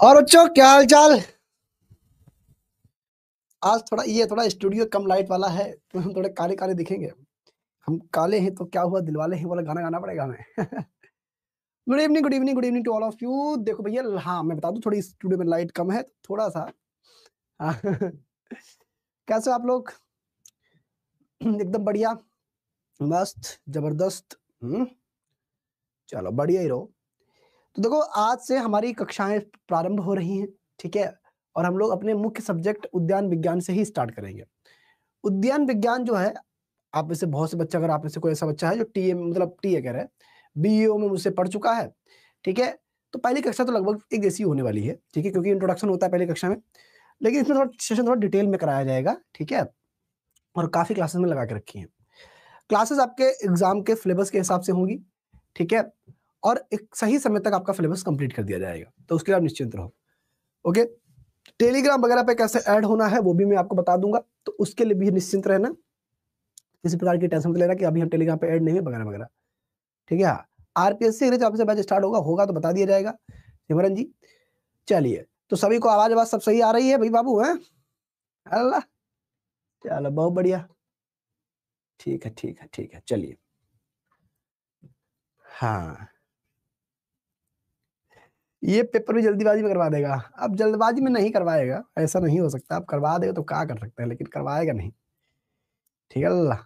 और बच्चों क्या हाल चाल आज थोड़ा ये थोड़ा स्टूडियो कम लाइट वाला है तो हम थोड़े काले काले दिखेंगे हम काले हैं तो क्या हुआ दिलवाले हैं वाला गाना गाना पड़ेगा हमें good evening good evening good evening to all of you देखो भैया हाँ मैं बता दू थोड़ी स्टूडियो में लाइट कम है तो थोड़ा सा कैसे आप लोग एकदम बढ़िया मस्त जबरदस्त हम्म, चलो बढ़िया ही रहो तो देखो आज से हमारी कक्षाएं प्रारंभ हो रही हैं ठीक है और हम लोग अपने मुख्य सब्जेक्ट उद्यान विज्ञान से ही स्टार्ट करेंगे उद्यान विज्ञान जो है आप में से बहुत से बच्चा अगर आप में से कोई ऐसा बच्चा है जो टी मतलब टी ए कह रहे हैं बी में मुझसे पढ़ चुका है ठीक है तो पहली कक्षा तो लगभग एक जैसी होने वाली है ठीक है क्योंकि इंट्रोडक्शन होता है पहली कक्षा में लेकिन इसमें थोड़ा सेशन थोड़ा डिटेल में कराया जाएगा ठीक है और काफ़ी क्लासेस में लगा के रखी हैं क्लासेस आपके एग्जाम के सिलेबस के हिसाब से होंगी ठीक है और एक सही समय तक आपका सिलेबस कंप्लीट कर दिया जाएगा तो उसके लिए आप निश्चिंत रहो ओके टेलीग्राम वगैरह पे कैसे ऐड होना है वो भी मैं आपको बता दूंगा तो उसके लिए भी निश्चिंत रहना किसी प्रकार की टेंशन मत लेना कि अभी हम टेलीग्राम पे ऐड नहीं है वगैरह वगैरह ठीक है आरपीएससी इंग्लिश आपसे बैच स्टार्ट होगा होगा तो बता दिया जाएगा सिमरन जी चलिए तो सभी को आवाज आवाज सब सही आ रही है भाई बाबू है अल्लाह चलो बहुत बढ़िया ठीक है ठीक है ठीक है चलिए हाँ ये पेपर भी जल्दीबाजी में करवा देगा अब जल्दबाजी में नहीं करवाएगा ऐसा नहीं हो सकता आप करवा देगा तो क्या कर सकते हैं लेकिन करवाएगा नहीं ठीक है अल्लाह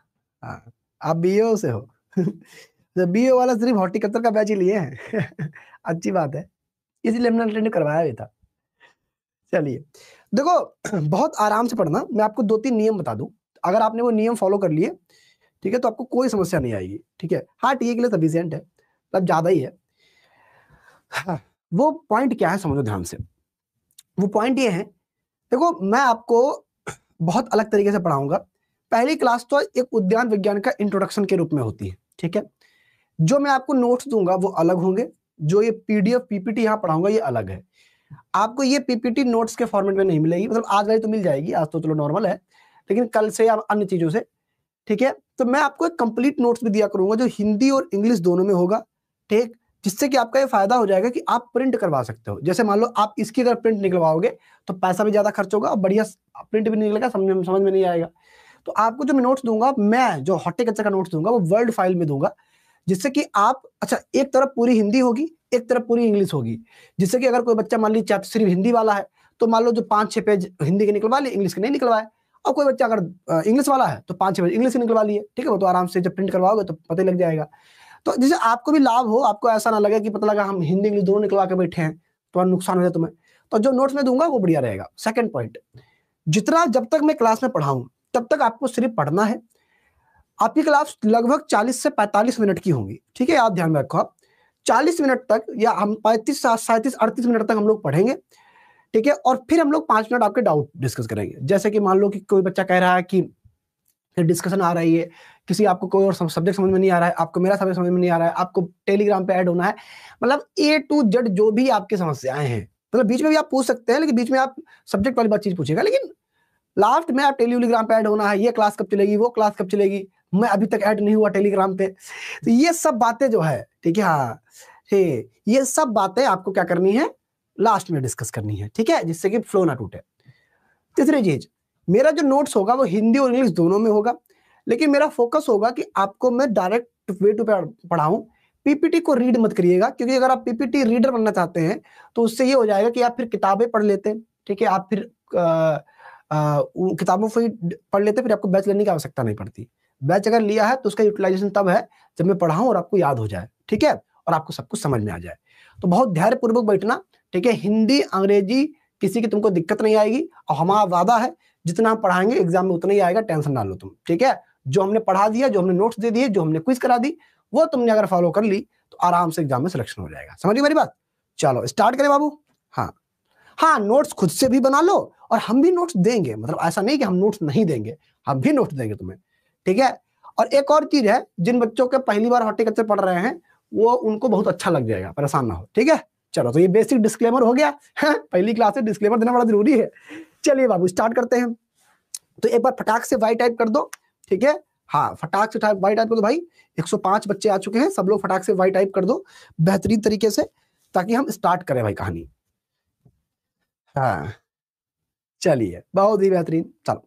हाँ आप बी से हो तो बी वाला सिर्फ हॉर्टिकल्चर का बैच ही लिए हैं अच्छी बात है इसलिए हमने अटेंड करवाया भी था चलिए देखो बहुत आराम से पढ़ना मैं आपको दो तीन नियम बता दूं अगर आपने वो नियम फॉलो कर लिए ठीक है तो आपको कोई समस्या नहीं आएगी ठीक है हाँ टीए के लिए सफिशियंट है मतलब ज़्यादा ही है हाँ, वो पॉइंट क्या है समझो ध्यान से वो पॉइंट ये है देखो मैं आपको बहुत अलग तरीके से पढ़ाऊंगा पहली क्लास तो एक उद्यान विज्ञान का इंट्रोडक्शन के रूप में होती है ठीक है जो मैं आपको नोट्स दूंगा वो अलग होंगे जो ये पीडीएफ पीपीटी यहाँ पढ़ाऊंगा ये अलग है आपको ये पीपीटी नोट्स के फॉर्मेट में नहीं मिलेगी मतलब आज वाली तो मिल जाएगी आज तो चलो नॉर्मल है लेकिन कल से या अन्य चीजों से ठीक है तो मैं आपको एक कंप्लीट नोट्स भी दिया करूंगा जो हिंदी और इंग्लिश दोनों में होगा ठीक जिससे कि आपका ये फायदा हो जाएगा कि आप प्रिंट करवा सकते हो जैसे मान लो आप इसकी अगर प्रिंट निकलवाओगे तो पैसा भी ज्यादा खर्च होगा और बढ़िया प्रिंट भी निकलेगा समझ समझ में नहीं आएगा तो आपको जो मैं नोट्स दूंगा मैं जो हॉटे कच्चा का नोट्स दूंगा वो वर्ल्ड फाइल में दूंगा जिससे कि आप अच्छा एक तरफ पूरी हिंदी होगी एक तरफ पूरी इंग्लिश होगी जिससे कि अगर कोई बच्चा मान लीजिए सिर्फ हिंदी वाला है तो मान लो जो पांच छह पेज हिंदी के निकलवा लिए इंग्लिश के नहीं निकलवाए और कोई बच्चा अगर इंग्लिश वाला है तो पांच छह पेज इंग्लिश के निकलवा लिए ठीक है वो तो आराम से जब प्रिंट करवाओगे तो पता लग जाएगा तो जिससे आपको भी लाभ हो आपको ऐसा ना लगे कि पता लगा हम हिंदी इंग्लिश दोनों निकलवा के बैठे हैं तो नुकसान हो जाए तुम्हें तो जो नोट्स में दूंगा वो बढ़िया रहेगा सेकेंड पॉइंट जितना जब तक मैं क्लास में पढ़ाऊं तब तक आपको सिर्फ पढ़ना है आपकी क्लास लगभग 40 से 45 मिनट की होंगी ठीक है आप ध्यान में रखो आप चालीस मिनट तक या हम पैंतीस सैंतीस अड़तीस मिनट तक हम लोग पढ़ेंगे ठीक है और फिर हम लोग पांच मिनट आपके डाउट डिस्कस करेंगे जैसे कि मान लो कि कोई बच्चा कह रहा है कि डिस्कशन आ रही है किसी आपको कोई और सब्जेक्ट समझ में नहीं आ रहा है आपको मेरा सब्जेक्ट समझ में नहीं आ रहा है आपको टेलीग्राम पे ऐड होना है मतलब ए टू जेड जो भी आपकी समस्याएं हैं मतलब बीच में भी आप पूछ सकते हैं लेकिन बीच में आप सब्जेक्ट वाली बात चीज पूछेगा लेकिन लास्ट में आप टेलीग्राम पे ऐड होना है ये क्लास कब चलेगी वो क्लास कब चलेगी मैं अभी तक ऐड नहीं हुआ टेलीग्राम पे तो ये सब बातें जो है ठीक है हाँ ये सब बातें आपको क्या करनी है लास्ट में डिस्कस करनी है ठीक है जिससे कि फ्लो ना टूटे तीसरी चीज मेरा जो नोट्स होगा वो हिंदी और इंग्लिश दोनों में होगा लेकिन मेरा फोकस होगा कि आपको मैं डायरेक्ट वे टू पे पढ़ाऊं पीपीटी को रीड मत करिएगा क्योंकि अगर आप पीपीटी रीडर बनना चाहते हैं तो उससे ये हो जाएगा कि आप फिर किताबें पढ़ लेते हैं ठीक है आप फिर आ, आ, किताबों से पढ़ लेते फिर आपको बैच लेने की आवश्यकता नहीं पड़ती बैच अगर लिया है तो उसका यूटिलाइजेशन तब है जब मैं पढ़ाऊँ और आपको याद हो जाए ठीक है और आपको सब कुछ समझ में आ जाए तो बहुत धैर्यपूर्वक बैठना ठीक है हिंदी अंग्रेजी किसी की तुमको दिक्कत नहीं आएगी और हमारा वादा है जितना हम पढ़ाएंगे एग्जाम में उतना ही आएगा टेंशन ना लो तुम ठीक है जो हमने पढ़ा दिया जो हमने नोट्स दे दिए जो हमने क्विज करा दी वो तुमने अगर फॉलो कर ली तो आराम से एग्जाम में सिलेक्शन हो जाएगा समझिए मेरी बात चलो स्टार्ट करें बाबू हाँ हाँ नोट्स खुद से भी बना लो और हम भी नोट्स देंगे मतलब ऐसा नहीं कि हम नोट्स नहीं देंगे हम भी नोट्स देंगे तुम्हें ठीक है और एक और चीज है जिन बच्चों के पहली बार हॉर्टिकल्चर पढ़ रहे हैं वो उनको बहुत अच्छा लग जाएगा परेशान ना हो ठीक है चलो तो ये बेसिक डिस्क्लेमर हो गया है पहली क्लास में डिस्क्लेमर देना बड़ा जरूरी है चलिए बाबू स्टार्ट करते हैं तो एक बार फटाक से वाई टाइप कर दो ठीक है हाँ फटाक से वाई टाइप कर दो भाई 105 बच्चे आ चुके हैं सब लोग फटाक से वाई टाइप कर दो बेहतरीन तरीके से ताकि हम स्टार्ट करें भाई कहानी हाँ चलिए बहुत ही बेहतरीन चलो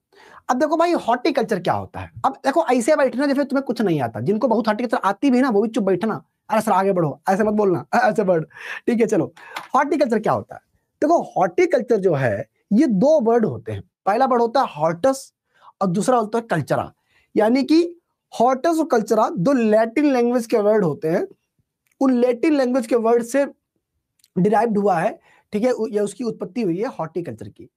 अब देखो भाई हॉर्टिकल्चर क्या होता है अब देखो ऐसे बैठना जैसे तुम्हें कुछ नहीं आता जिनको बहुत हॉर्टिकल्चर आती भी ना वो भी चुप बैठना अरे सर आगे बढ़ो ऐसे मत बोलना ऐसे बढ़ ठीक है चलो हॉर्टिकल्चर क्या होता है देखो हॉर्टिकल्चर जो है ये दो वर्ड होते हैं पहला वर्ड होता है हॉर्टस और दूसरा होता है कल्चरा यानी कि हॉर्टस और कल्चरा दो लैटिन लैंग्वेज के वर्ड होते हैं उन लैटिन लैंग्वेज के वर्ड से डिराइव्ड हुआ है ठीक है या उसकी उत्पत्ति हुई है हॉर्टिकल्चर की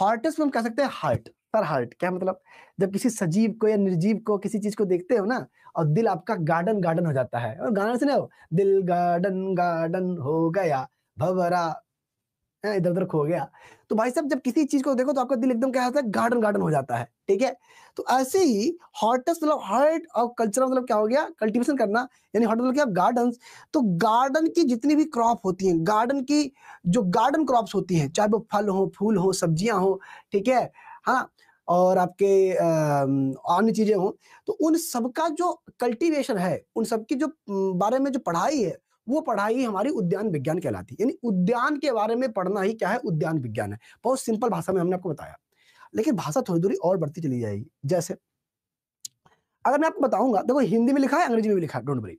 हार्टेस्ट में हम कह सकते हैं हार्ट पर हार्ट क्या मतलब जब किसी सजीव को या निर्जीव को किसी चीज को देखते हो ना और दिल आपका गार्डन गार्डन हो जाता है और गाना सुना हो दिल गार्डन गार्डन हो गया भवरा इधर उधर खो गया तो भाई साहब जब किसी चीज को देखो तो आपका दिल एकदम क्या होता है गार्डन गार्डन हो जाता है ठीक है तो ऐसे ही हॉटेस्ट मतलब हर्ट और कल्चर मतलब क्या हो गया कल्टीवेशन करना यानी हॉट मतलब क्या गार्डन तो गार्डन की जितनी भी क्रॉप होती है गार्डन की जो गार्डन क्रॉप होती है चाहे वो फल हो फूल हो सब्जियां हो ठीक है हाँ और आपके अन्य चीजें हों तो उन सबका जो कल्टीवेशन है उन सबकी जो बारे में जो पढ़ाई है वो पढ़ाई हमारी उद्यान विज्ञान कहलाती है यानी उद्यान के बारे में पढ़ना ही क्या है उद्यान विज्ञान है बहुत सिंपल भाषा में हमने आपको बताया लेकिन भाषा थोड़ी दूरी और बढ़ती चली जाएगी जैसे अगर मैं आपको बताऊंगा देखो हिंदी में लिखा है अंग्रेजी में भी लिखा है डोंट वरी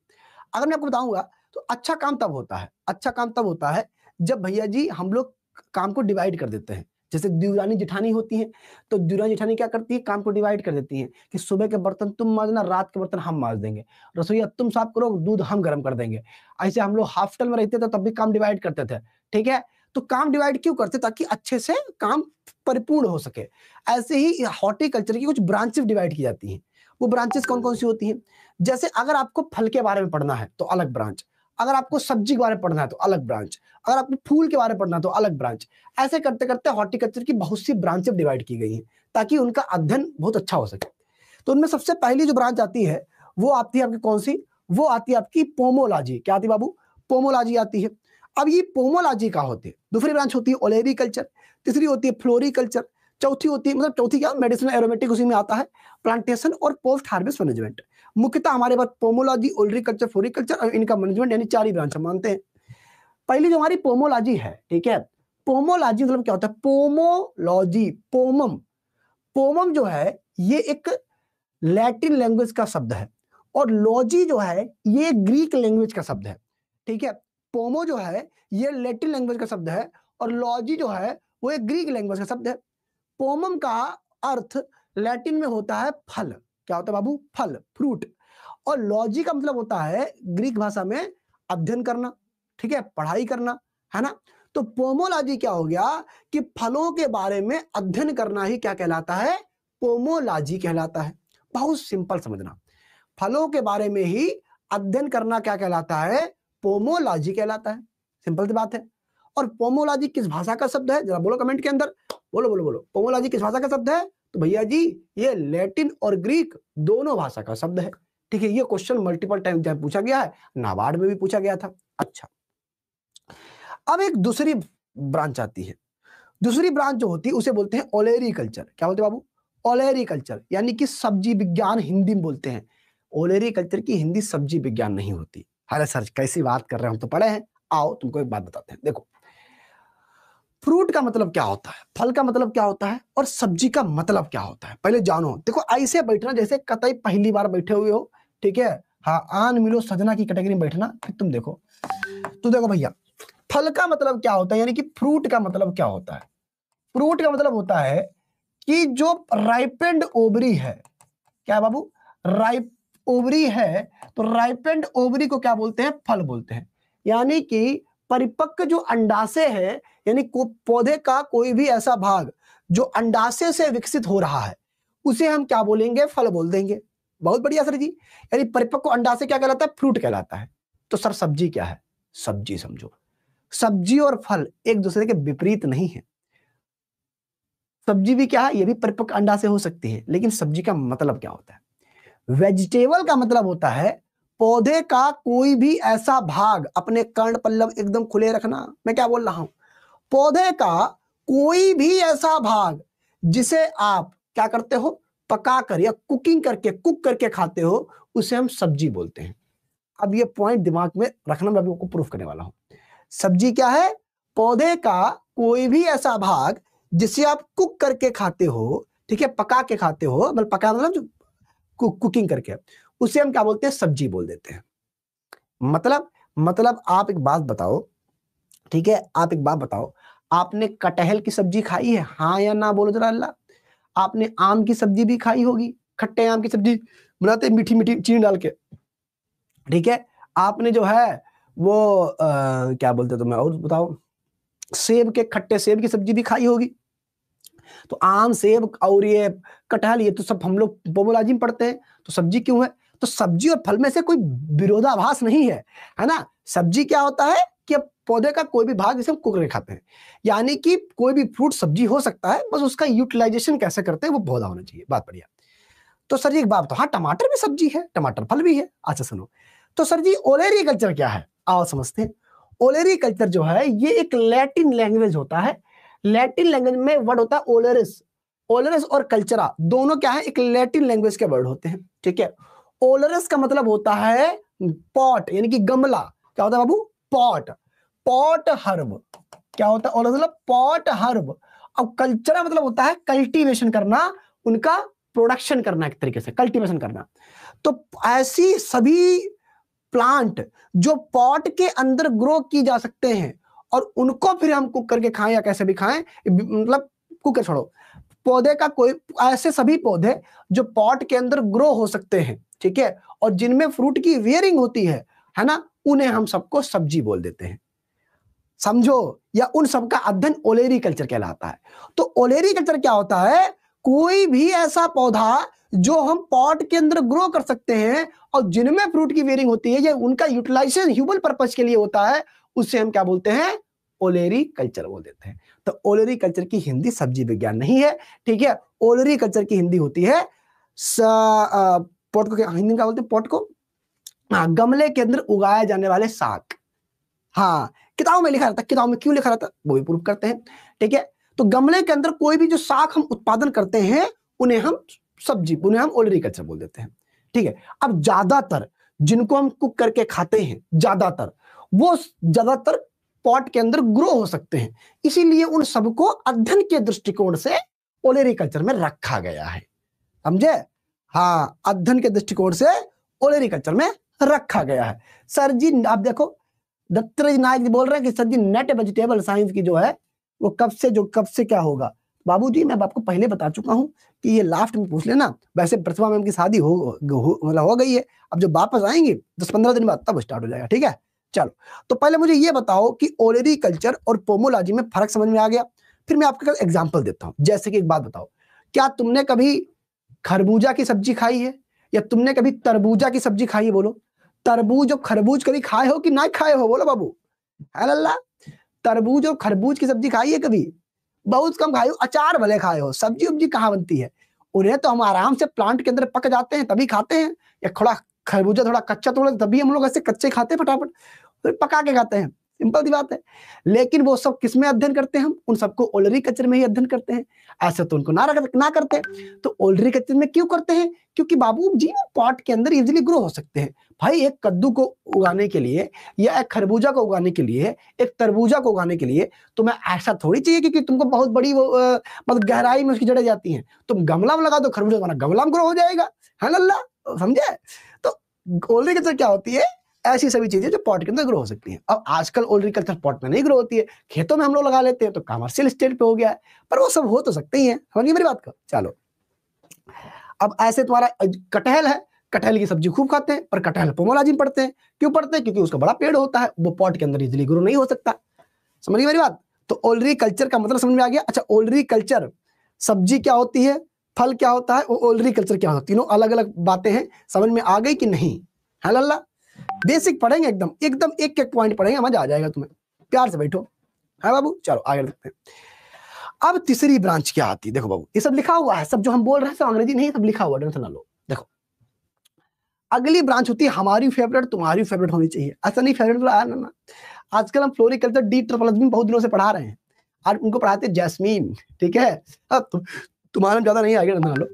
अगर मैं आपको बताऊंगा तो अच्छा काम तब होता है अच्छा काम तब होता है जब भैया जी हम लोग काम को डिवाइड कर देते हैं जैसे दुरानी जिठानी होती है तो दुरानी जिठानी क्या करती है काम को डिवाइड कर देती है कि सुबह के बर्तन तुम माजना रात के बर्तन हम माज देंगे रसोईया तुम साफ करो दूध हम गर्म कर देंगे ऐसे हम लोग हॉस्टल में रहते थे तब भी काम डिवाइड करते थे ठीक है तो काम डिवाइड क्यों करते ताकि अच्छे से काम परिपूर्ण हो सके ऐसे ही हॉर्टिकल्चर की कुछ ब्रांचेस डिवाइड की जाती हैं वो ब्रांचेस कौन कौन सी होती हैं जैसे अगर आपको फल के बारे में पढ़ना है तो अलग ब्रांच अगर आपको सब्जी के बारे में पढ़ना है तो अलग ब्रांच अगर आपको फूल के बारे में पढ़ना है तो अलग ब्रांच ऐसे करते करते हॉर्टिकल्चर की बहुत सी ब्रांचें डिवाइड की गई हैं ताकि उनका अध्ययन बहुत अच्छा हो सके तो उनमें सबसे पहली जो ब्रांच आती है वो आती है आपकी कौन सी वो आती है आपकी पोमोलॉजी क्या आती बाबू पोमोलॉजी आती है अब ये पोमोलॉजी का होती है दूसरी ब्रांच होती है ओलेरी कल्चर तीसरी होती है फ्लोरी कल्चर चौथी होती है मतलब चौथी क्या मेडिसिन एरोमेटिक उसी में आता है प्लांटेशन और पोस्ट हार्वेस्ट मैनेजमेंट मुख्यतः हमारे पास पोमोलॉजी ओल्ड्रीकल्चर फोरिकल्चर और इनका मैनेजमेंट यानी चार ही ब्रांच मानते हैं पहली जो हमारी पोमोलॉजी है ठीक है पोमोलॉजी मतलब क्या होता है पोमोलॉजी पोमम पोमम जो है ये एक लैटिन लैंग्वेज का शब्द है और लॉजी जो है ये ग्रीक लैंग्वेज का शब्द है ठीक है पोमो जो है ये लैटिन लैंग्वेज का शब्द है और लॉजी जो है वो एक ग्रीक लैंग्वेज का शब्द है पोमम का अर्थ लैटिन में होता है फल क्या होता है बाबू फल फ्रूट और लॉजी का मतलब होता है ग्रीक भाषा में अध्ययन करना ठीक है पढ़ाई करना है ना तो पोमोलॉजी क्या हो गया कि फलों के बारे में अध्ययन करना ही क्या कहलाता है पोमोलॉजी कहलाता है बहुत सिंपल समझना फलों के बारे में ही अध्ययन करना क्या कहलाता है पोमोलॉजी कहलाता है सिंपल सी बात है और पोमोलॉजी किस भाषा का शब्द है जरा बोलो कमेंट के अंदर बोलो बोलो बोलो पोमोलॉजी किस भाषा का शब्द है तो भैया जी ये लैटिन और ग्रीक दोनों भाषा का शब्द है ठीक है ये क्वेश्चन मल्टीपल टाइम पूछा गया है नाबार्ड में भी पूछा गया था अच्छा अब एक दूसरी ब्रांच आती है दूसरी ब्रांच जो होती है उसे बोलते हैं ओलेरी कल्चर क्या बोलते हैं बाबू ओलेरी कल्चर यानी कि सब्जी विज्ञान हिंदी में बोलते हैं ओलेरी कल्चर की हिंदी सब्जी विज्ञान नहीं होती अरे सर कैसी बात कर रहे हैं हम तो पढ़े हैं आओ तुमको एक बात बताते हैं देखो फ्रूट का मतलब क्या होता है फल का मतलब क्या होता है और सब्जी का मतलब क्या होता है पहले जानो देखो ऐसे बैठना जैसे कतई पहली बार बैठे हुए हो ठीक है हाँ आन मिलो सजना की कैटेगरी में बैठना फिर तुम देखो तो देखो भैया फल का मतलब क्या होता है यानी कि फ्रूट का मतलब क्या होता है फ्रूट का मतलब होता है कि जो राइपेंड ओबरी है क्या बाबू राइप ओबरी है तो राइपेंड ओबरी को क्या बोलते हैं फल बोलते हैं यानी कि परिपक्व जो अंडाशय है यानी पौधे का कोई भी ऐसा भाग जो अंडाशय से विकसित हो रहा है उसे हम क्या बोलेंगे फल बोल देंगे बहुत बढ़िया सर जी यानी परिपक्व अंडाशय क्या कहलाता है फ्रूट कहलाता है तो सर सब्जी क्या है सब्जी समझो सब्जी और फल एक दूसरे के विपरीत नहीं है सब्जी भी क्या है ये भी परिपक्व अंडा से हो सकती है लेकिन सब्जी का मतलब क्या होता है वेजिटेबल का मतलब होता है पौधे का कोई भी ऐसा भाग अपने कर्ण पल्लव एकदम खुले रखना मैं क्या बोल रहा हूं पौधे का कोई भी ऐसा भाग जिसे आप क्या करते हो पका कर या कुकिंग करके कुक करके खाते हो उसे हम सब्जी बोलते हैं अब ये पॉइंट दिमाग में रखना मैं आपको प्रूफ करने वाला हूं सब्जी क्या है पौधे का कोई भी ऐसा भाग जिसे आप कुक करके खाते हो ठीक है पका के खाते हो मतलब पका मतलब कुकिंग करके उसे हम क्या बोलते हैं सब्जी बोल देते हैं मतलब मतलब आप एक बात बताओ ठीक है आप एक बात बताओ आपने कटहल की सब्जी खाई है हाँ या ना बोलो जरा अल्लाह आपने आम की सब्जी भी खाई होगी खट्टे आम की सब्जी बनाते मीठी मीठी चीनी डाल के ठीक है आपने जो है वो आ, क्या बोलते तुम्हें और बताओ सेब के खट्टे सेब की सब्जी भी खाई होगी तो आम सेब और ये कटहल ये तो सब हम लोग पोमोलाजिम पढ़ते हैं तो सब्जी क्यों है तो सब्जी और फल में से कोई विरोधाभास नहीं है है ना सब्जी क्या होता है कि अब पौधे का कोई भी भाग जिसे हम कुकर खाते हैं यानी कि कोई भी फ्रूट सब्जी हो सकता है बस उसका यूटिलाइजेशन कैसे करते हैं वो बहुत होना चाहिए बात बढ़िया तो सर जी एक बात तो हाँ टमाटर भी सब्जी है टमाटर फल भी है अच्छा सुनो तो सर जी ओलेरी कल्चर क्या है आओ समझते हैं ओलेरी कल्चर जो है ये एक लैटिन लैंग्वेज होता है लैटिन लैंग्वेज में वर्ड होता है ओलेरिस ओलेरिस और कल्चरा दोनों क्या है एक लैटिन लैंग्वेज के वर्ड होते हैं ठीक है ओलरस का मतलब होता है पॉट यानी कि गमला क्या होता है बाबू पॉट पॉट हर्ब क्या होता है ओलरस मतलब पॉट हर्ब अब कल्चर मतलब होता है कल्टीवेशन करना उनका प्रोडक्शन करना एक तरीके से कल्टीवेशन करना तो ऐसी सभी प्लांट जो पॉट के अंदर ग्रो की जा सकते हैं और उनको फिर हम कुक करके खाएं या कैसे भी खाएं मतलब कुकर छोड़ो पौधे का कोई ऐसे सभी पौधे जो पॉट के अंदर ग्रो हो सकते हैं ठीक है और जिनमें फ्रूट की वियरिंग होती है है ना उन्हें हम सबको सब्जी बोल देते हैं समझो या उन सबका अध्ययन ओलेरी कल्चर कहलाता है तो ओलेरी कल्चर क्या होता है कोई भी ऐसा पौधा जो हम पॉट के अंदर ग्रो कर सकते हैं और जिनमें फ्रूट की वेयरिंग होती है या उनका यूटिलाइजेशन ह्यूमन पर्पज के लिए होता है उससे हम क्या बोलते हैं ओलेरी कल्चर बोल देते हैं तो ओलेरी कल्चर की हिंदी सब्जी विज्ञान नहीं है ठीक है ओलेरी कल्चर की हिंदी होती है पॉट को क्या हिंदी में क्या बोलते हैं पॉट को हाँ गमले के अंदर उगाए जाने वाले साग हाँ किताबों में लिखा रहता है किताबों में क्यों लिखा रहता है वो भी प्रूफ करते हैं ठीक है तो गमले के अंदर कोई भी जो साग हम उत्पादन करते हैं उन्हें हम सब्जी उन्हें हम ओलरीकल्चर बोल देते हैं ठीक है अब ज्यादातर जिनको हम कुक करके खाते हैं ज्यादातर वो ज्यादातर पॉट के अंदर ग्रो हो सकते हैं इसीलिए उन सबको अध्ययन के दृष्टिकोण से ओलेरिकल्चर में रखा गया है समझे हाँ अध्ययन के दृष्टिकोण से ओलेरिकल्चर में रखा गया है सर जी आप देखो दत्तरज नायक जी बोल रहे हैं कि sir ji net vegetable science की जो है वो कब से जो कब से क्या होगा बाबूजी मैं आपको पहले बता चुका हूँ कि ये लास्ट में पूछ लेना वैसे प्रतिभा मैम की शादी हो मतलब हो, हो गई है अब जब वापस आएंगे दस पंद्रह दिन बाद तब स्टार्ट हो जाएगा ठीक है चलो तो पहले मुझे ये बताओ कि ओलेरी कल्चर और पोमोलॉजी में फर्क समझ में आ गया फिर मैं आपके एग्जाम्पल देता हूँ जैसे कि एक बात बताओ क्या तुमने कभी खरबूजा की सब्जी खाई है या तुमने कभी तरबूजा की सब्जी खाई है बोलो तरबूज और खरबूज कभी खाए हो कि ना खाए हो बोलो बाबू है लल्ला तरबूज और खरबूज की सब्जी खाई है कभी बहुत कम खाए हो अचार भले खाए हो सब्जी उब्जी कहाँ बनती है उन्हें तो हम आराम से प्लांट के अंदर पक जाते हैं तभी खाते हैं या थोड़ा खरबूजा थोड़ा कच्चा थोड़ा तभी हम लोग ऐसे कच्चे खाते हैं फटाफट तो पका के खाते हैं सिंपल सी बात है लेकिन वो सब किस में अध्ययन करते हैं हम उन सबको ओलरी कल्चर में ही अध्ययन करते हैं ऐसे तो उनको ना रख ना करते तो ओलरी कल्चर में क्यों करते हैं क्योंकि बाबू जी वो पॉट के अंदर इजिली ग्रो हो सकते हैं भाई एक कद्दू को उगाने के लिए या एक खरबूजा को उगाने के लिए एक तरबूजा को उगाने के लिए तुम्हें ऐसा थोड़ी चाहिए क्योंकि तुमको बहुत बड़ी वो मतलब गहराई में उसकी जड़े जाती हैं तुम गमला में लगा दो खरबूजा वाला गमला में ग्रो हो जाएगा है हाँ लल्ला समझे तो ओलरी कल्चर क्या होती है ऐसी सभी चीजें जो पॉट के अंदर ग्रो हो सकती है अब आजकल ओल्ड्रिकल्चर पॉट में नहीं ग्रो होती है खेतों में हम लोग लगा लेते हैं तो कमर्शियल स्टेट पे हो गया है पर वो सब हो तो सकते ही है समझिए मेरी बात को चलो अब ऐसे तुम्हारा कटहल है कटहल की सब्जी खूब खाते हैं पर कटहल पोमोलाजी में पड़ते हैं क्यों पड़ते हैं क्योंकि उसका बड़ा पेड़ होता है वो पॉट के अंदर इजिली ग्रो नहीं हो सकता समझिए मेरी बात तो ओलरी कल्चर का मतलब समझ में आ गया अच्छा ओलरी कल्चर सब्जी क्या होती है फल क्या होता है वो ओलरी कल्चर क्या होता है तीनों अलग अलग बातें हैं समझ में आ गई कि नहीं है लल्ला बेसिक पढ़ेंगे एकदम एकदम एक एक पॉइंट पढ़ेंगे मजा आ जाएगा तुम्हें प्यार से बैठो है हाँ बाबू चलो आगे देखते हैं अब तीसरी ब्रांच क्या आती है देखो बाबू ये सब लिखा हुआ है सब जो हम बोल रहे हैं सब अंग्रेजी नहीं सब लिखा हुआ टेंशन ना लो देखो अगली ब्रांच होती है हमारी फेवरेट तुम्हारी फेवरेट होनी चाहिए ऐसा नहीं फेवरेट वाला तो ना ना आजकल हम फ्लोरिकल्चर डी ट्रिपल बहुत दिनों से पढ़ा रहे हैं और उनको पढ़ाते जैस्मीन ठीक है हाँ, तु, तो तुम्हारा ज्यादा नहीं आगे ना लो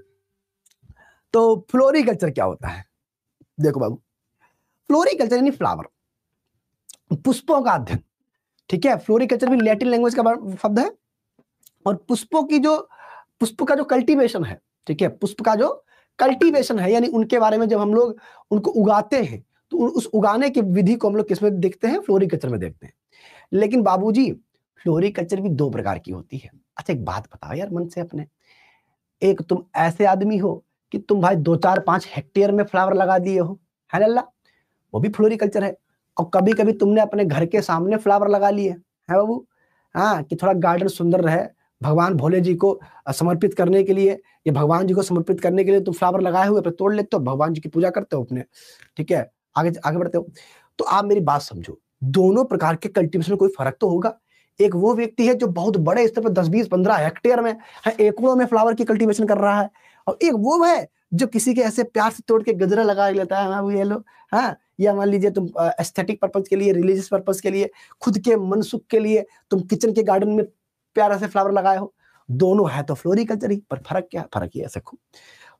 तो फ्लोरिकल्चर क्या होता है देखो बाबू फ्लोरिकल्चर यानी फ्लावर पुष्पों का अध्ययन ठीक है फ्लोरिकल्चर भी लैटिन लैंग्वेज का शब्द है और पुष्पों की जो पुष्प का जो कल्टीवेशन है ठीक है पुष्प का जो कल्टीवेशन है यानी उनके बारे में जब हम लोग उनको उगाते हैं तो उस उगाने की विधि को हम लोग किसमें देखते हैं फ्लोरिकल्चर में देखते हैं लेकिन बाबूजी फ्लोरिकल्चर भी दो प्रकार की होती है अच्छा एक बात बताओ यार मन से अपने एक तुम ऐसे आदमी हो कि तुम भाई दो चार पांच हेक्टेयर में फ्लावर लगा दिए हो है अल्लाह वो भी फ्लोरिकल्चर है और कभी कभी तुमने अपने घर के सामने फ्लावर लगा लिए है बाबू हाँ कि थोड़ा गार्डन सुंदर रहे भगवान भोले जी को समर्पित करने के लिए या भगवान जी को समर्पित करने के लिए तुम फ्लावर लगाए हुए तोड़ लेते हो भगवान जी की पूजा करते हो अपने ठीक है आगे आगे बढ़ते हो तो आप मेरी बात समझो दोनों प्रकार के कल्टिवेशन में कोई फर्क तो होगा एक वो व्यक्ति है जो बहुत बड़े स्तर पर दस बीस पंद्रह हेक्टेयर में एकड़ों में फ्लावर की कल्टीवेशन कर रहा है और एक वो है जो किसी के ऐसे प्यार से तोड़ के गजरा लगा लेता है हाँ लो हाँ या मान लीजिए तुम एस्थेटिक पर्पज के लिए रिलीजियस पर्पज के लिए खुद के मनसुख के लिए तुम किचन के गार्डन में प्यारा से फ्लावर लगाए हो दोनों है तो फ्लोरिकल्चर ही पर फर्क क्या फर्क ये सखो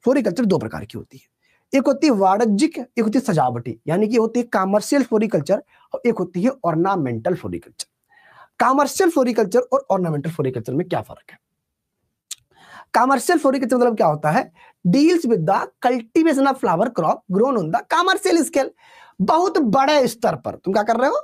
फ्लोरिकल्चर दो प्रकार की होती है एक होती है वाणिज्यिक एक होती है सजावटी यानी कि होती है कॉमर्शियल फ्लोरिकल्चर और एक होती है ऑर्नामेंटल फ्लोरिकल्चर कॉमर्शियल फ्लोरिकल्चर और ऑर्नामेंटल फ्लोरिकल्चर में क्या फर्क है कमर्शियल फ्लोरिकल्चर मतलब क्या होता है deals with the cultivation of flower crop grown on the commercial scale बहुत बड़े स्तर पर तुम क्या कर रहे हो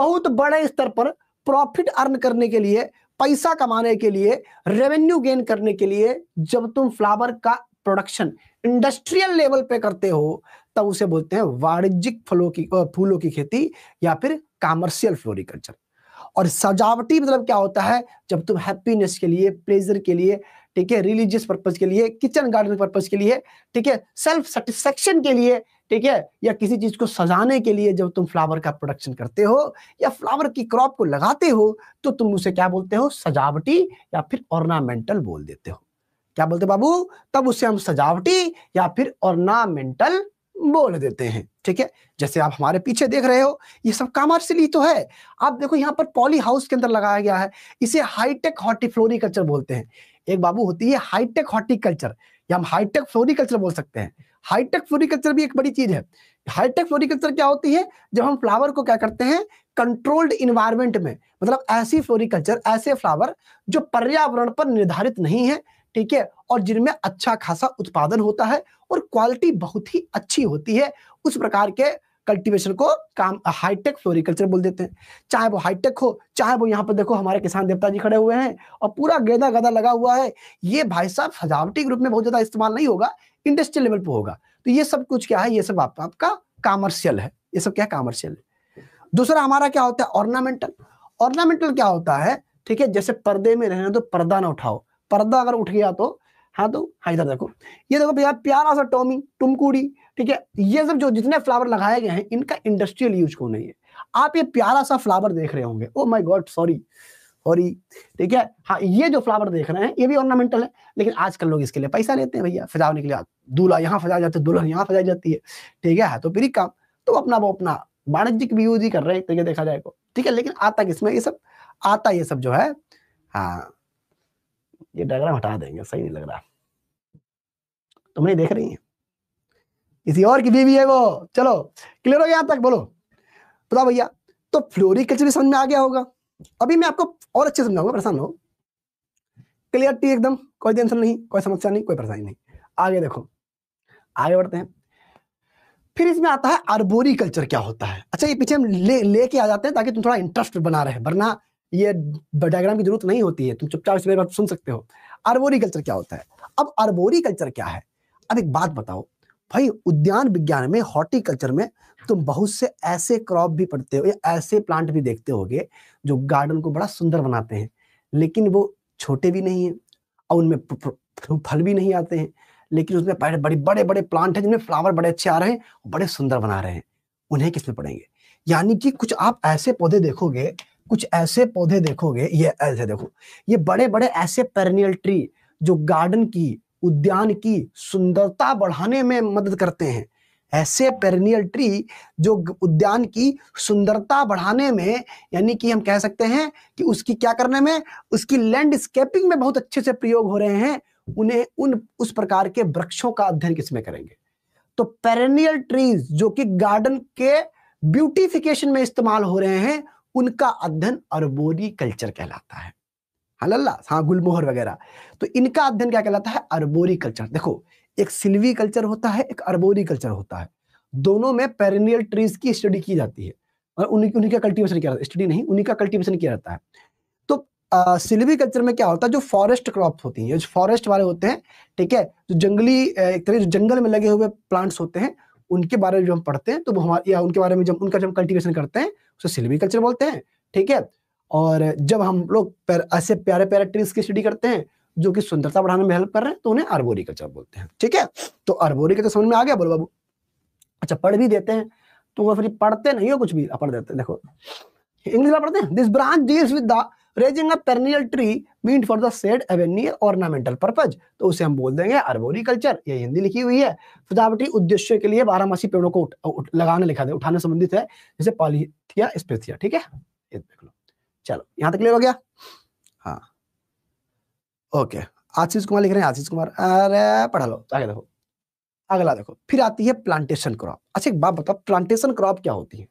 बहुत बड़े स्तर पर प्रॉफिट अर्न करने के लिए पैसा कमाने के लिए रेवेन्यू गेन करने के लिए जब तुम फ्लावर का प्रोडक्शन इंडस्ट्रियल लेवल पे करते हो तब उसे बोलते हैं वाणिज्यिक फलों की फूलों की खेती या फिर कॉमर्शियल फ्लोरिकल्चर और सजावटी मतलब क्या होता है जब तुम हैप्पीनेस के लिए प्लेजर के लिए ठीक है रिलीजियस पर्पज के लिए किचन गार्डन पर्पज के लिए ठीक है सेल्फ सेटिस्फेक्शन के लिए ठीक है या किसी चीज को सजाने के लिए जब तुम फ्लावर का प्रोडक्शन करते हो या फ्लावर की क्रॉप को लगाते हो तो तुम उसे क्या बोलते हो सजावटी या फिर ऑर्नामेंटल बोल देते हो क्या बोलते बाबू तब उसे हम सजावटी या फिर ऑर्नामेंटल बोल देते हैं ठीक है जैसे आप हमारे पीछे देख रहे हो ये सब कॉमर्शियली तो है आप देखो यहाँ पर पॉली हाउस के अंदर लगाया गया है इसे हाईटेक हॉर्टिफ्लोरिकल्चर बोलते हैं एक बाबू होती है हाईटेक हॉर्टिकल्चर या हम हाईटेक फ्लोरिकल्चर बोल सकते हैं हाईटेक फ्लोरिकल्चर भी एक बड़ी चीज है हाईटेक फ्लोरिकल्चर क्या होती है जब हम फ्लावर को क्या करते हैं कंट्रोल्ड इन्वायरमेंट में मतलब ऐसी फ्लोरिकल्चर ऐसे फ्लावर जो पर्यावरण पर निर्धारित नहीं है ठीक है और जिनमें अच्छा खासा उत्पादन होता है और क्वालिटी बहुत ही अच्छी होती है उस प्रकार के कल्टीवेशन को काम हाईटेक फ्लोरिकल्चर बोल देते हैं चाहे वो हाईटेक हो चाहे वो यहाँ पर देखो हमारे किसान देवता जी खड़े हुए हैं और पूरा गेंदा गदा लगा हुआ है ये भाई साहब सजावटी ग्रुप में बहुत ज्यादा इस्तेमाल नहीं होगा इंडस्ट्रियल लेवल पर होगा तो ये सब कुछ क्या है ये सब आप, आपका कॉमर्शियल है ये सब क्या कामर्शियल है दूसरा हमारा क्या होता है ऑर्नामेंटल ऑर्नामेंटल क्या होता है ठीक है जैसे पर्दे में रहना तो पर्दा ना उठाओ पर्दा अगर उठ गया तो हाँ तो हाँ इधर देखो ये देखो भैया प्यारा सा टॉमी टुमकुड़ी ठीक है ये सब जो जितने फ्लावर लगाए गए हैं इनका इंडस्ट्रियल यूज को नहीं है आप ये प्यारा सा फ्लावर देख रहे होंगे oh my god sorry sorry ठीक है हाँ ये जो फ्लावर देख रहे हैं ये भी ऑर्नामेंटल है लेकिन आजकल लोग इसके लिए पैसा लेते हैं भैया फजाने के लिए दूल्हा यहाँ फजा जाता है दुल्हन यहाँ फजाई जाती है ठीक है तो फिर काम तो अपना वो अपना वाणिज्यिक भी यूज ही कर रहे हैं ठीक है देखा जाए तो ठीक है लेकिन आता किसमें ये सब आता ये सब जो है हाँ ये डायग्राम हटा देंगे सही नहीं लग रहा तुम नहीं देख रही है किसी और की बीवी है वो चलो क्लियर हो गया तक बोलो बताओ भैया तो फ्लोरिकल्चर भी समझ में आ गया होगा अभी मैं आपको और अच्छे समझाऊंगा परेशान हो क्लियरिटी एकदम कोई टेंशन नहीं कोई समस्या नहीं कोई परेशानी नहीं आगे देखो आगे बढ़ते हैं फिर इसमें आता है अरबोरी कल्चर क्या होता है अच्छा ये पीछे हम ले लेके आ जाते हैं ताकि तुम थोड़ा इंटरेस्ट बना रहे वरना ये डायग्राम की जरूरत नहीं होती है तुम चुपचाप मेरे बात सुन सकते हो अरबोरी कल्चर क्या होता है अब अरबोरी कल्चर क्या है अब एक बात बताओ भाई उद्यान विज्ञान में हॉर्टिकल्चर में तुम बहुत से ऐसे क्रॉप भी पढ़ते हो या ऐसे प्लांट भी देखते हो जो गार्डन को बड़ा सुंदर बनाते हैं लेकिन वो छोटे भी नहीं है और उनमें फल भी नहीं आते हैं लेकिन उसमें बड़े बड़े बड़े बड़े प्लांट हैं जिनमें फ्लावर बड़े अच्छे आ रहे हैं और बड़े सुंदर बना रहे हैं उन्हें किसमें पड़ेंगे यानी कि कुछ आप ऐसे पौधे देखोगे कुछ ऐसे पौधे देखोगे ये ऐसे देखो ये बड़े बड़े ऐसे पेरनियल ट्री जो गार्डन की उद्यान की सुंदरता बढ़ाने में मदद करते हैं ऐसे पेरिनियल ट्री जो उद्यान की सुंदरता बढ़ाने में यानी कि हम कह सकते हैं कि उसकी क्या करने में उसकी लैंडस्केपिंग में बहुत अच्छे से प्रयोग हो रहे हैं उन्हें उन उस प्रकार के वृक्षों का अध्ययन किसमें करेंगे तो पेरेनियल ट्रीज जो कि गार्डन के ब्यूटिफिकेशन में इस्तेमाल हो रहे हैं उनका अध्ययन अर्बोरी कल्चर कहलाता है हलल्ला हाँ गुलमोहर वगैरह तो इनका अध्ययन क्या कहलाता है अरबोरी कल्चर देखो एक सिल्वी कल्चर होता है एक अरबोरी कल्चर होता है दोनों में पेरिनियल ट्रीज की स्टडी की जाती है और उनकी उन्हीं का कल्टिवेशन किया जाता है स्टडी नहीं उन्हीं का कल्टिवेशन किया जाता है तो सिल्वी कल्चर में क्या होता है जो फॉरेस्ट क्रॉप होती है जो फॉरेस्ट वाले होते हैं ठीक है जो जंगली एक तरह जो जंगल में लगे हुए प्लांट्स होते हैं उनके बारे में जो हम पढ़ते हैं तो हमारे या उनके बारे में जब उनका जब हम करते हैं उसे सिल्वी कल्चर बोलते हैं ठीक है और जब हम लोग ऐसे प्यारे प्यारे ट्रीज की स्टडी करते हैं जो कि सुंदरता बढ़ाने में हेल्प कर रहे हैं तो उन्हें अर्बोरिकल्चर बोलते हैं ठीक है तो अर्बोरिकल्चर समझ में आ गया बोलो बाबू अच्छा पढ़ भी देते हैं तो फिर पढ़ते नहीं हो कुछ भी पढ़ देते हैं देखो इंग्लिश में पढ़ते हैं this branch deals with the raising a perennial tree mean for the shade avenue ornamental purpose तो उसे हम बोल देंगे अर्बोरिकल्चर ये हिंदी लिखी हुई है सजावटी उद्देश्य के लिए बारहमासी पेड़ों को उठ, उठ, लगाने लिखा दे उठाने संबंधित है जैसे पॉलिथिया स्पेथिया ठीक है ये देख लो चलो यहाँ तक क्लियर हो गया हाँ ओके आशीष कुमार लिख रहे हैं आशीष कुमार अरे पढ़ा लो आगे देखो अगला देखो फिर आती है प्लांटेशन क्रॉप अच्छा एक बात बताओ प्लांटेशन क्रॉप क्या होती है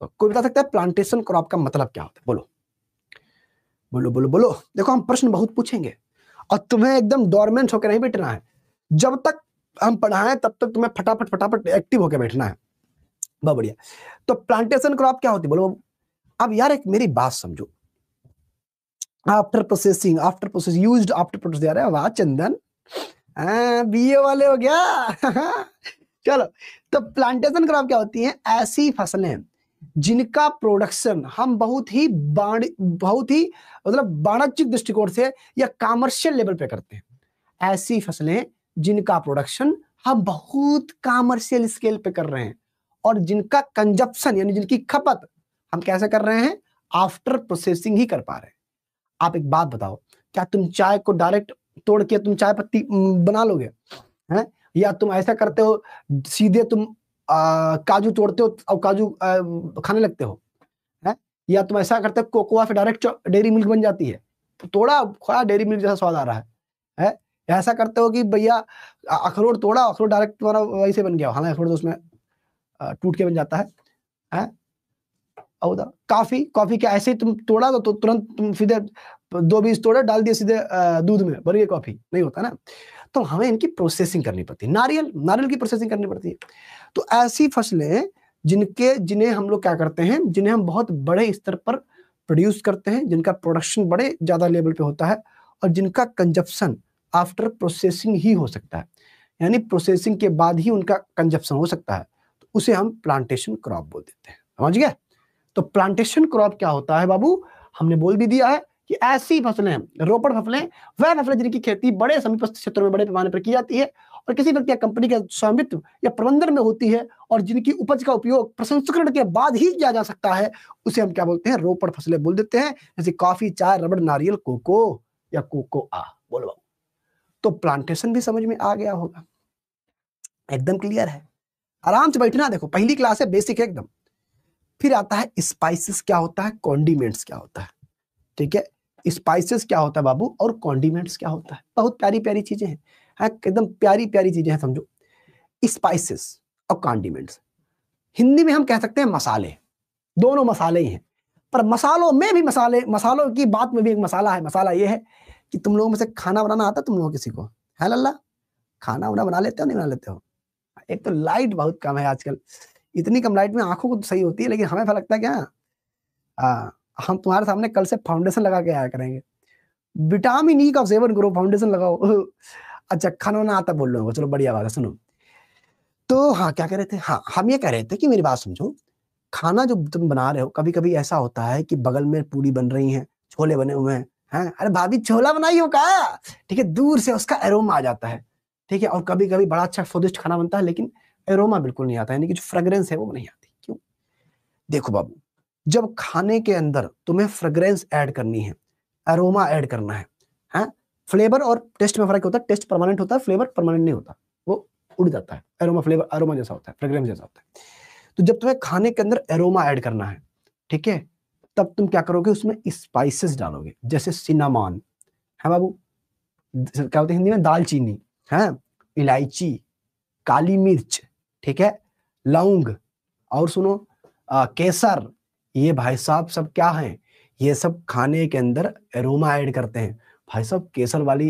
तो कोई बता सकता है प्लांटेशन क्रॉप का मतलब क्या होता है बोलो बोलो बोलो बोलो देखो हम प्रश्न बहुत पूछेंगे और तुम्हें एकदम डॉर्मेंट होकर नहीं बैठना है जब तक हम पढ़ाएं तब तक तुम्हें फटाफट फटाफट एक्टिव होकर बैठना है बहुत बढ़िया तो प्लांटेशन क्रॉप क्या होती है बोलो अब यार एक मेरी बात समझो after processing after process use after process यार वाह चंदन बीए वाले हो गया चलो तो प्लांटेशन क्रॉप क्या होती है ऐसी फसलें जिनका प्रोडक्शन हम बहुत ही बहुत ही मतलब वाणिज्यिक दृष्टिकोण से या कॉमर्शियल लेवल पे करते हैं ऐसी फसलें जिनका प्रोडक्शन हम बहुत कॉमर्शियल स्केल पे कर रहे हैं और जिनका कंजप्शन यानी जिनकी खपत हम कैसे कर रहे हैं आफ्टर प्रोसेसिंग ही कर पा रहे हैं आप एक बात बताओ क्या तुम चाय को डायरेक्ट तोड़ के तुम चाय पत्ती बना लोगे हैं या तुम ऐसा करते हो सीधे तुम काजू तोड़ते हो और काजू खाने लगते हो है या तुम ऐसा करते हो कोकोआ फिर डायरेक्ट डेयरी मिल्क बन जाती है तो तोड़ा खोया डेयरी मिल्क जैसा स्वाद आ रहा है है ऐसा करते हो कि भैया अखरोट तोड़ा अखरोट डायरेक्ट तुम्हारा वैसे बन गया हालांकि अखरोट तो उसमें टूट के बन जाता है, है? अवदा काफी कॉफी क्या ऐसे ही तुम तोड़ा तो तुरंत तुम सीधे दो बीज तोड़े डाल दिए सीधे दूध में बन गए कॉफी नहीं होता ना तो हमें इनकी प्रोसेसिंग करनी पड़ती है नारियल नारियल की प्रोसेसिंग करनी पड़ती है तो ऐसी फसलें जिनके जिन्हें हम लोग क्या करते हैं जिन्हें हम बहुत बड़े स्तर पर प्रोड्यूस करते हैं जिनका प्रोडक्शन बड़े ज़्यादा लेवल पे होता है और जिनका कंजप्शन आफ्टर प्रोसेसिंग ही हो सकता है यानी प्रोसेसिंग के बाद ही उनका कंजप्शन हो सकता है तो उसे हम प्लांटेशन क्रॉप बोल देते हैं समझ गया तो प्लांटेशन क्रॉप क्या होता है बाबू हमने बोल भी दिया है कि ऐसी फसलें रोपड़ फसलें वह फसलें जिनकी खेती बड़े समीपस्थ क्षेत्रों में बड़े पैमाने पर की जाती है और किसी व्यक्ति या कंपनी के स्वामित्व या प्रबंधन में होती है और जिनकी उपज का उपयोग प्रसंस्करण के बाद ही किया जा सकता है उसे हम क्या बोलते हैं रोपड़ फसलें बोल देते हैं जैसे कॉफी चाय रबड़ नारियल कोको या कोको आ बोलो बाबू तो प्लांटेशन भी समझ में आ गया होगा एकदम क्लियर है आराम से बैठना देखो पहली क्लास है बेसिक एकदम फिर आता है स्पाइसिस क्या होता है कॉन्डिमेंट्स क्या होता है ठीक है स्पाइसिस क्या होता है बाबू और कॉन्डिमेंट्स क्या होता है बहुत प्यारी प्यारी चीजें हैं हाँ, एकदम प्यारी प्यारी चीजें हैं समझो स्पाइसिस और कॉन्डिमेंट्स हिंदी में हम कह सकते हैं मसाले दोनों मसाले ही हैं पर मसालों में भी मसाले मसालों की बात में भी एक मसाला है मसाला ये है कि तुम लोगों में से खाना बनाना आता तुम लोगों किसी को है लल्ला खाना वाना बना लेते हो नहीं बना लेते हो एक तो लाइट बहुत कम है आजकल इतनी कम लाइट में आंखों को तो सही होती है लेकिन हमें ऐसा लगता है क्या हाँ, आ, हाँ, हम तुम्हारे सामने कल से फाउंडेशन लगा के आया करेंगे विटामिन ई e का सेवन करो फाउंडेशन लगाओ अच्छा खाना ना आता बोल रहे चलो बढ़िया बात है सुनो तो हाँ क्या कह रहे थे हाँ हम ये कह रहे थे कि मेरी बात समझो खाना जो तुम बना रहे हो कभी कभी ऐसा होता है कि बगल में पूरी बन रही है छोले बने हुए हैं हाँ, अरे भाभी छोला बनाई हो का ठीक है दूर से उसका एरोमा आ जाता है ठीक है और कभी कभी बड़ा अच्छा स्वादिष्ट खाना बनता है लेकिन एरोमा बिल्कुल नहीं आता यानी कि जो फ्रेग्रेंस है वो नहीं आती क्यों देखो बाबू जब खाने के अंदर तुम्हें फ्रेग्रेंस ऐड करनी है एरोमा ऐड करना है हैं हाँ? फ्लेवर और टेस्ट में फर्क होता है टेस्ट परमानेंट होता है फ्लेवर परमानेंट नहीं होता वो उड़ जाता है एरोमा फ्लेवर एरोमा जैसा होता है फ्रेग्रेंस जैसा होता है तो जब तुम्हें खाने के अंदर एरोमा ऐड करना है ठीक है तब तुम क्या करोगे उसमें स्पाइसेस डालोगे जैसे सिनामान है बाबू क्या होते हैं हिंदी में दालचीनी है हाँ? इलायची काली मिर्च ठीक है लौंग और सुनो आ, केसर ये भाई साहब सब क्या है ये सब खाने के अंदर एरोमा ऐड करते हैं भाई साहब केसर वाली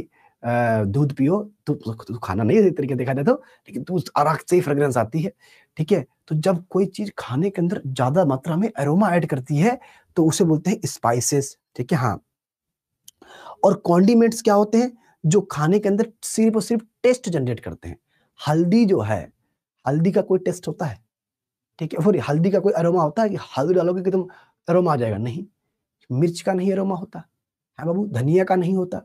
दूध पियो तो, खाना नहीं इस तरीके देखा जाए तो लेकिन दूध अराक से ही फ्रेग्रेंस आती है ठीक है तो जब कोई चीज खाने के अंदर ज्यादा मात्रा में एरोमा ऐड करती है तो उसे बोलते हैं स्पाइसेस ठीक है हाँ और कॉन्डिमेंट्स क्या होते हैं जो खाने के अंदर सिर्फ और सिर्फ टेस्ट जनरेट करते हैं हल्दी जो है हल्दी का कोई टेस्ट होता है ठीक है और हल्दी का कोई अरोमा होता है कि हल्दी डालोगे कि तुम अरोमा आ जाएगा नहीं मिर्च का नहीं अरोमा होता है बाबू धनिया का नहीं होता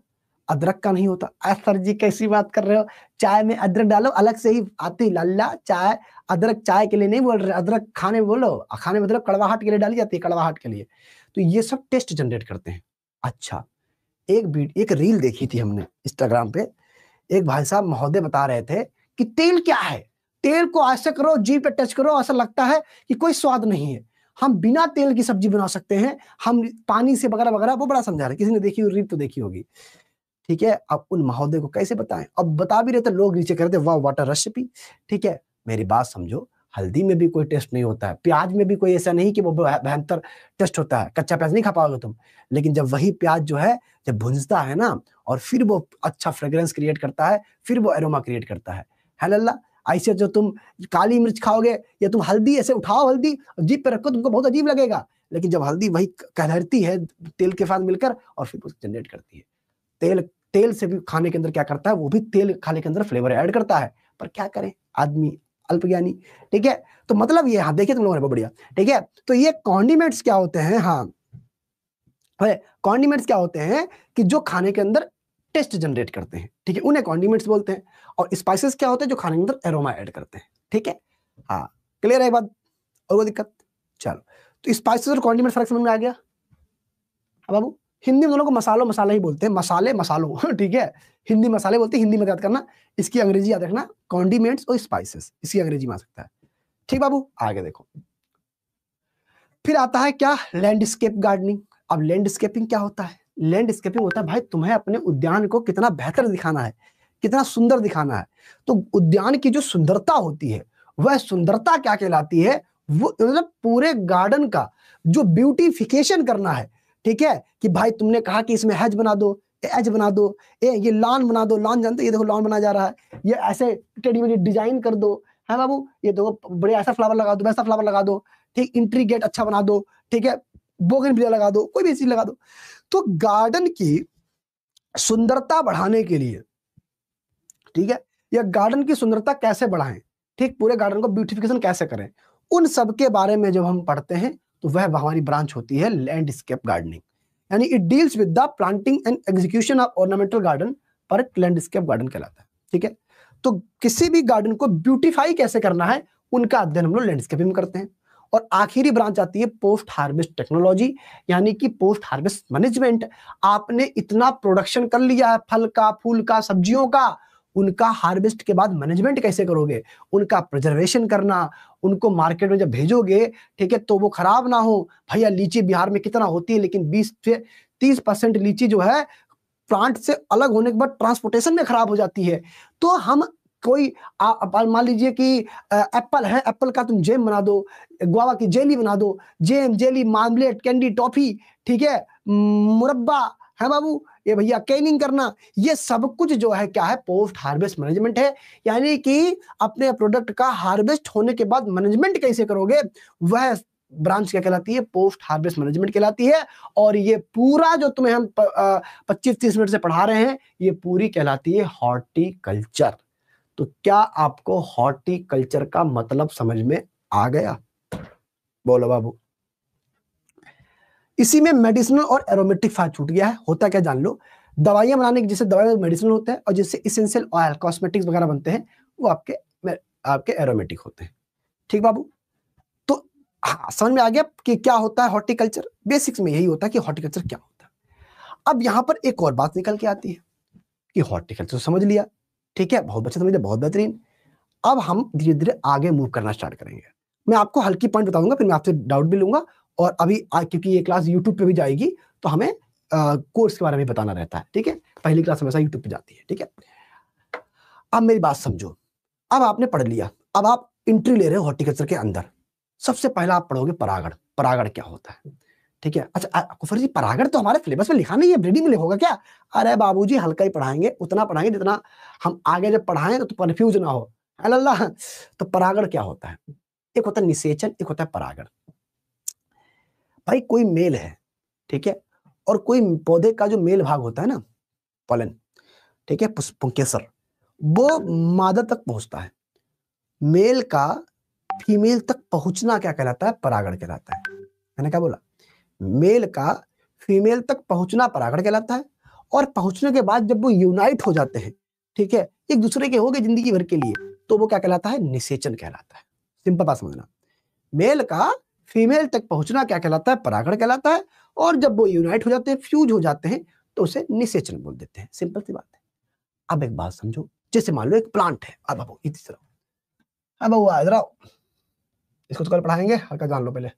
अदरक का नहीं होता अरे सर जी कैसी बात कर रहे हो चाय में अदरक डालो अलग से ही आती लल्ला चाय अदरक चाय के लिए नहीं बोल रहे अदरक खाने में बोलो खाने मतलब कड़वाहट के लिए डाली जाती है कड़वाहट के लिए तो ये सब टेस्ट जनरेट करते हैं अच्छा एक बीट एक रील देखी थी हमने इंस्टाग्राम पे एक भाई साहब महोदय बता रहे थे कि तेल क्या है तेल को ऐसे करो जीप पे टच करो ऐसा लगता है कि कोई स्वाद नहीं है हम बिना तेल की सब्जी बना सकते हैं हम पानी से वगैरह वगैरह वो बड़ा समझा रहे किसी ने देखी रीत तो देखी होगी ठीक है अब उन महोदय को कैसे बताएं अब बता भी रहे थे लोग नीचे करते वाह वाटर रेसिपी ठीक है मेरी बात समझो हल्दी में भी कोई टेस्ट नहीं होता है प्याज में भी कोई ऐसा नहीं कि वो बेहतर टेस्ट होता है कच्चा प्याज नहीं खा पाओगे तुम लेकिन जब वही प्याज जो है जब भुंजता है ना और फिर वो अच्छा फ्रेग्रेंस क्रिएट करता है फिर वो एरोमा क्रिएट करता है हेल्ला ऐसे जो तुम काली मिर्च खाओगे या तुम हल्दी ऐसे उठाओ हल्दी जीप पे रखो तुमको बहुत अजीब लगेगा लेकिन जब हल्दी वही कहरती है तेल के साथ मिलकर और फिर उसको जनरेट करती है तेल तेल से भी खाने के अंदर क्या करता है वो भी तेल खाने के अंदर फ्लेवर ऐड करता है पर क्या करें आदमी अल्पज्ञानी ठीक है तो मतलब ये हाँ देखिए तुम लोगों बढ़िया ठीक है तो ये कॉन्डिमेंट्स क्या होते हैं हाँ कॉन्डिमेंट्स क्या होते हैं कि जो खाने के अंदर टेस्ट जनरेट करते हैं ठीक है उन्हें कॉन्डिमेंट्स बोलते हैं और स्पाइसेस क्या होते हैं जो खाने के अंदर एरोमा ऐड करते हैं ठीक है हाँ क्लियर है बात और वो दिक्कत चलो तो स्पाइसेस और कॉन्डिमेंट फर्क समझ में आ गया अब बाबू हिंदी में दोनों को मसालो मसाला ही बोलते हैं मसाले मसालों ठीक है हिंदी मसाले बोलते हैं हिंदी में याद करना इसकी अंग्रेजी याद रखना कॉन्डिमेंट्स और स्पाइसेस इसकी अंग्रेजी में आ सकता है ठीक बाबू आगे देखो फिर आता है क्या लैंडस्केप गार्डनिंग अब लैंडस्केपिंग क्या होता है लैंडस्केपिंग होता है भाई तुम्हें अपने उद्यान को कितना बेहतर दिखाना है कितना सुंदर दिखाना है तो उद्यान की जो सुंदरता होती है वह सुंदरता क्या कहलाती है वो मतलब पूरे गार्डन का जो ब्यूटिफिकेशन करना है ठीक है कि भाई तुमने कहा कि इसमें हज बना दो एज बना दो ए ये लॉन बना दो लॉन जानते ये देखो लॉन बना जा रहा है ये ऐसे टेढ़ी डिजाइन कर दो है बाबू ये देखो बड़े ऐसा फ्लावर लगा दो वैसा फ्लावर लगा दो ठीक इंट्री गेट अच्छा बना दो ठीक है बोगन लगा दो कोई भी चीज लगा दो तो गार्डन की सुंदरता बढ़ाने के लिए ठीक है या गार्डन की सुंदरता कैसे बढ़ाएं ठीक पूरे गार्डन को ब्यूटिफिकेशन कैसे करें उन सब के बारे में जब हम पढ़ते हैं तो वह हमारी ब्रांच होती है लैंडस्केप गार्डनिंग यानी it deals with the planting and execution of ornamental garden पर लैंडस्केप गार्डन कहलाता है ठीक है तो किसी भी गार्डन को ब्यूटिफाई कैसे करना है उनका अध्ययन हम लोग लैंडस्केपिंग करते हैं और आखिरी ब्रांच आती है पोस्ट हार्वेस्ट टेक्नोलॉजी यानी कि पोस्ट हार्वेस्ट मैनेजमेंट आपने इतना प्रोडक्शन कर लिया है फल का फूल का सब्जियों का उनका हार्वेस्ट के बाद मैनेजमेंट कैसे करोगे उनका प्रिजर्वेशन करना उनको मार्केट में जब भेजोगे ठीक है तो वो खराब ना हो भैया लीची बिहार में कितना होती है लेकिन 20 से 30 परसेंट लीची जो है प्लांट से अलग होने के बाद ट्रांसपोर्टेशन में खराब हो जाती है तो हम कोई मान लीजिए कि एप्पल है एप्पल का तुम जेम बना दो गुआवा की जेली बना दो jam jelly marmalade candy toffee ठीक है मुरब्बा है बाबू ये भैया कैनिंग करना ये सब कुछ जो है क्या है पोस्ट हार्वेस्ट मैनेजमेंट है यानी कि अपने प्रोडक्ट का हार्वेस्ट होने के बाद मैनेजमेंट कैसे करोगे वह ब्रांच क्या कहलाती है पोस्ट हार्वेस्ट मैनेजमेंट कहलाती है और ये पूरा जो तुम्हें हम पच्चीस तीस मिनट से पढ़ा रहे हैं ये पूरी कहलाती है हॉर्टिकल्चर तो क्या आपको हॉर्टिकल्चर का मतलब समझ में आ गया बोलो बाबू इसी में मेडिसिनल और एरोमेटिक फाइव छूट गया है होता क्या जान लो दवाइयां बनाने की जैसे दवाई मेडिसिनल होते हैं और जिससे इसेंशियल ऑयल कॉस्मेटिक्स वगैरह बनते हैं वो आपके आपके एरोमेटिक होते हैं ठीक बाबू तो हाँ समझ में आ गया कि क्या होता है हॉर्टिकल्चर बेसिक्स में यही होता है कि हॉर्टिकल्चर क्या होता है अब यहां पर एक और बात निकल के आती है कि हॉर्टिकल्चर समझ लिया ठीक है बहुत बच्चे समझे बहुत बेहतरीन अब हम धीरे धीरे आगे मूव करना स्टार्ट करेंगे मैं आपको हल्की पॉइंट बताऊंगा फिर मैं आपसे डाउट भी लूंगा और अभी क्योंकि ये क्लास यूट्यूब पे भी जाएगी तो हमें कोर्स के बारे में बताना रहता है ठीक है पहली क्लास हमेशा यूट्यूब पे जाती है ठीक है अब मेरी बात समझो अब आपने पढ़ लिया अब आप इंट्री ले रहे हो हॉर्टिकल्चर के अंदर सबसे पहला आप पढ़ोगे परागण परागण क्या होता है ठीक है अच्छा कुफर जी परागढ़ तो हमारे सिलेबस में लिखा नहीं है ब्रीडिंग में होगा क्या अरे बाबूजी हल्का ही पढ़ाएंगे उतना पढ़ाएंगे जितना हम आगे जब पढ़ाएं तो, कन्फ्यूज ना हो अल्लाह तो परागढ़ क्या होता है एक होता है निषेचन एक होता है परागढ़ भाई कोई मेल है ठीक है और कोई पौधे का जो मेल भाग होता है ना पलन ठीक है पुंकेसर वो मादा तक पहुंचता है मेल का फीमेल तक पहुंचना क्या कहलाता है परागढ़ कहलाता है मैंने क्या बोला मेल का फीमेल तक पहुंचना परागण कहलाता है और पहुंचने के बाद जब वो यूनाइट हो जाते हैं ठीक है एक दूसरे के हो गए जिंदगी भर के लिए तो वो क्या कहलाता है निषेचन कहलाता है सिंपल बात समझना मेल का फीमेल तक पहुंचना क्या कहलाता है परागण कहलाता है और जब वो यूनाइट हो जाते हैं फ्यूज हो जाते हैं तो उसे निषेचन बोल देते हैं सिंपल सी बात है अब एक बात समझो जैसे मान लो एक प्लांट है अब अब इधर अब आओ इसको तो कल पढ़ाएंगे हल्का जान लो पहले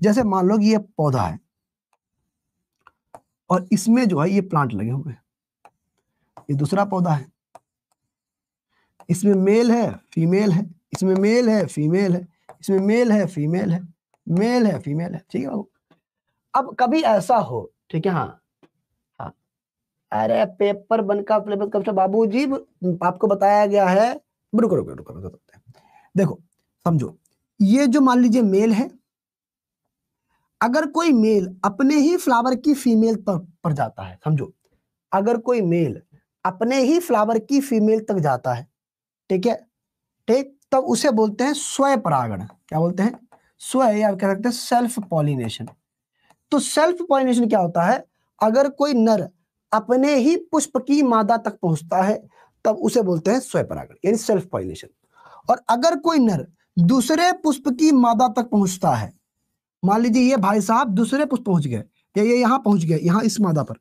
जैसे मान लो कि ये पौधा है और इसमें जो है ये प्लांट लगे हुए हैं ये दूसरा पौधा है इसमें मेल है फीमेल है इसमें मेल है फीमेल है इसमें मेल है फीमेल है मेल है फीमेल है ठीक है बाबू अब कभी ऐसा हो ठीक है हाँ हाँ अरे पेपर बन का बाबू जी आपको बताया गया है रुको रुको रुको रुको देखो समझो ये जो मान लीजिए मेल है अगर कोई मेल अपने ही फ्लावर की फीमेल पर, पर जाता है समझो अगर कोई मेल अपने ही फ्लावर की फीमेल तक जाता है ठीक है ठीक तब उसे बोलते हैं स्वय परागण क्या बोलते हैं स्वय या कह सकते हैं सेल्फ पॉलिनेशन तो सेल्फ पॉलिनेशन क्या होता है अगर कोई नर अपने ही पुष्प की मादा तक पहुंचता है तब उसे बोलते हैं स्वयं परागण यानी सेल्फ पॉलिनेशन और अगर कोई नर दूसरे पुष्प की मादा तक पहुंचता है मान लीजिए ये भाई साहब दूसरे पुष्प पहुंच गए या ये यहां पहुंच गए यहां इस मादा पर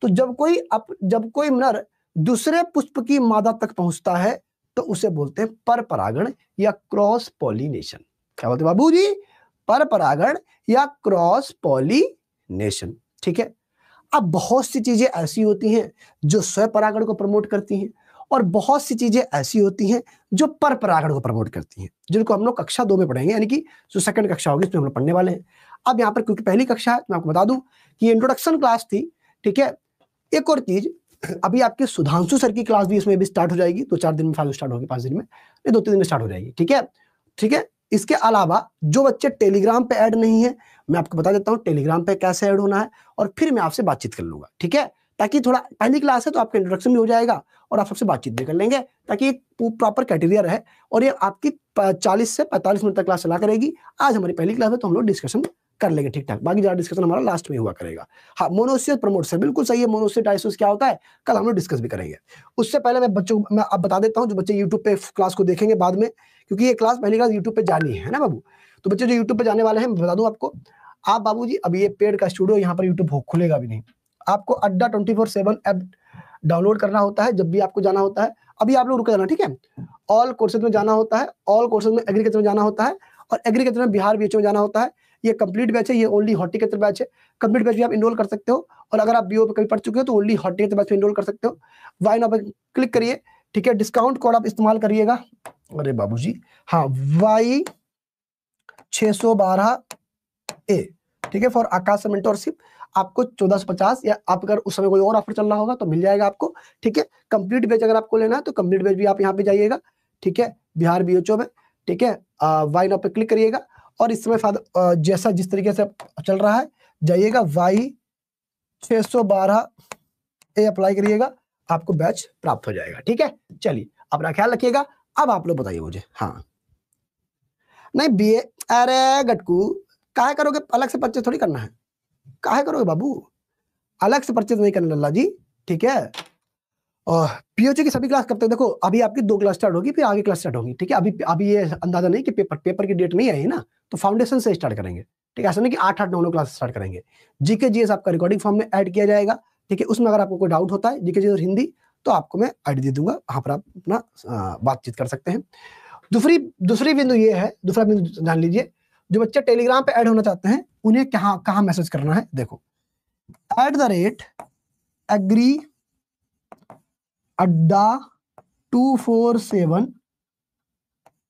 तो जब कोई अप, जब कोई नर दूसरे पुष्प की मादा तक पहुंचता है तो उसे बोलते हैं पर परागण या क्रॉस पॉलिनेशन क्या बोलते बाबू जी पर परागण या क्रॉस पॉलिनेशन ठीक है अब बहुत सी चीजें ऐसी होती हैं जो स्वयं परागण को प्रमोट करती हैं और बहुत सी चीजें ऐसी होती हैं जो पर परागण को प्रमोट करती हैं जिनको हम लोग कक्षा दो में पढ़ेंगे यानी कि जो सेकंड कक्षा होगी उसमें हम लोग पढ़ने वाले हैं अब यहाँ पर क्योंकि पहली कक्षा है तो मैं आपको बता दूं कि इंट्रोडक्शन क्लास थी ठीक है एक और चीज अभी आपके सुधांशु सर की क्लास भी इसमें भी स्टार्ट हो जाएगी दो चार दिन में फाइव स्टार्ट होगी पाँच दिन में ये दो तीन दिन में स्टार्ट हो जाएगी ठीक है ठीक है इसके अलावा जो बच्चे टेलीग्राम पे ऐड नहीं है मैं आपको बता देता हूँ टेलीग्राम पे कैसे ऐड होना है और फिर मैं आपसे बातचीत कर लूंगा ठीक है ताकि थोड़ा पहली क्लास है तो आपका इंट्रोडक्शन भी हो जाएगा और आप सबसे बातचीत भी कर लेंगे ताकि एक प्रॉपर क्राइटेरिया रहे और ये आपकी चालीस से पैंतालीस मिनट तक क्लास चला करेगी आज हमारी पहली क्लास है तो हम लोग डिस्कशन कर लेंगे ठीक ठाक बाकी ज्यादा डिस्कशन हमारा लास्ट में हुआ करेगा हाँ मोनोसियस प्रमोटर बिल्कुल सही है मोनोसियस क्या होता है कल हम लोग डिस्कस भी करेंगे उससे पहले मैं बच्चों मैं आप बता देता हूँ जो बच्चे यूट्यूब पे क्लास को देखेंगे बाद में क्योंकि ये क्लास पहली क्लास यूट्यूब पे जानी है ना बाबू तो बच्चे जो यूट्यूब पे जाने वाले हैं बता दूँ आपको आप बाबू जी अब ये पेड़ का स्टूडियो यहाँ पर यूट्यूब खुलेगा भी नहीं आपको Adda twenty four seven app download करना होता है जब भी आपको जाना होता है अभी आप लोग रुके जाना ठीक है ऑल कोर्सेज में जाना होता है ऑल कोर्सेज में एग्रीकल्चर में जाना होता है और एग्रीकल्चर में बिहार बी में जाना होता है ये कंप्लीट बैच है ये ओनली हॉर्टिकल्चर बैच है कंप्लीट बैच भी आप इनरोल कर सकते हो और अगर आप बीओ पे कभी पढ़ चुके हो तो ओनली हॉर्टिकल्चर बैच में इनरोल कर सकते हो वाई नाउ पर क्लिक करिए ठीक है डिस्काउंट कोड आप इस्तेमाल करिएगा अरे बाबू जी हाँ वाई 612 ए ठीक है फॉर आकाश मेंटोरशिप आपको चौदह पचास या आप अगर उस समय कोई और ऑफर चल रहा होगा तो मिल जाएगा आपको ठीक है कंप्लीट बैच अगर आपको लेना है तो कंप्लीट बेच भी आप यहाँ पे जाइएगा ठीक है बिहार बी में ठीक है वाई नाउ पे क्लिक करिएगा और इस समय जैसा जिस तरीके से चल रहा है जाइएगा वाई छः सौ बारह ए अप्लाई करिएगा आपको बैच प्राप्त हो जाएगा ठीक है चलिए अपना ख्याल रखिएगा अब आप लोग बताइए मुझे हाँ नहीं बी अरे गटकू कहा करोगे अलग से पच्चीस थोड़ी करना है काहे करोगे बाबू अलग से परचेज नहीं करना लल्ला जी ठीक है और पीओचे की सभी क्लास कब तक देखो अभी आपकी दो क्लास स्टार्ट होगी फिर आगे क्लास स्टार्ट होगी ठीक है अभी अभी ये अंदाजा नहीं कि पेपर पेपर की डेट नहीं आई है ना तो फाउंडेशन से स्टार्ट करेंगे ठीक है ऐसा नहीं कि आठ आठ नौ नौ क्लास स्टार्ट करेंगे जीके जीएस आपका रिकॉर्डिंग फॉर्म में एड किया जाएगा ठीक है उसमें अगर आपको कोई डाउट होता है जीके जीएस हिंदी तो आपको मैं ऐड दे दूंगा वहां पर आप अपना बातचीत कर सकते हैं दूसरी दूसरी बिंदु ये है दूसरा बिंदु जान लीजिए जो बच्चे टेलीग्राम पे ऐड होना चाहते हैं उन्हें कहा कहाँ मैसेज करना है देखो at the rate Agri Adda two four seven